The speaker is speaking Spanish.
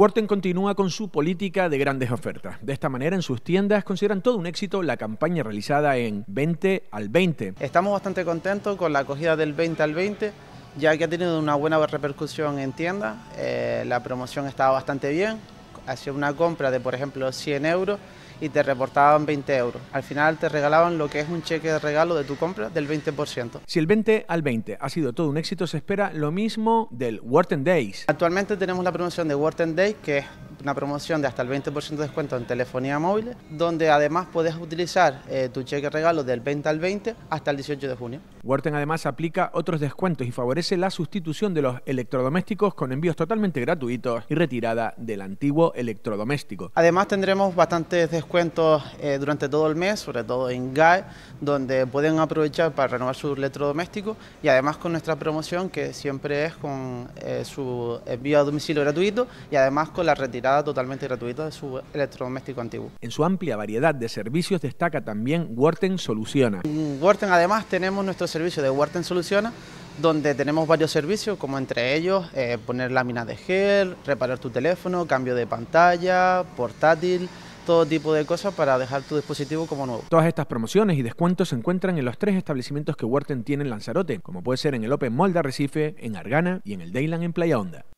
Wharton continúa con su política de grandes ofertas. De esta manera, en sus tiendas consideran todo un éxito la campaña realizada en 20 al 20. Estamos bastante contentos con la acogida del 20 al 20, ya que ha tenido una buena repercusión en tiendas. Eh, la promoción estaba bastante bien. Hacía una compra de, por ejemplo, 100 euros y te reportaban 20 euros. Al final te regalaban lo que es un cheque de regalo de tu compra del 20%. Si el 20 al 20 ha sido todo un éxito, se espera lo mismo del Work Days. Actualmente tenemos la promoción de Worten Days, que es una promoción de hasta el 20% de descuento en telefonía móvil, donde además puedes utilizar eh, tu cheque regalo del 20 al 20 hasta el 18 de junio. Warten además aplica otros descuentos y favorece la sustitución de los electrodomésticos con envíos totalmente gratuitos y retirada del antiguo electrodoméstico. Además tendremos bastantes descuentos eh, durante todo el mes, sobre todo en GAE, donde pueden aprovechar para renovar su electrodoméstico y además con nuestra promoción que siempre es con eh, su envío a domicilio gratuito y además con la retirada totalmente gratuita de su electrodoméstico antiguo. En su amplia variedad de servicios destaca también Worten Soluciona. En Worten además tenemos nuestro servicio de Worten Soluciona, donde tenemos varios servicios, como entre ellos eh, poner láminas de gel, reparar tu teléfono, cambio de pantalla, portátil todo tipo de cosas para dejar tu dispositivo como nuevo. Todas estas promociones y descuentos se encuentran en los tres establecimientos que Wharton tiene en Lanzarote, como puede ser en el Open Molda Recife en Argana y en el Dayland en Playa Onda.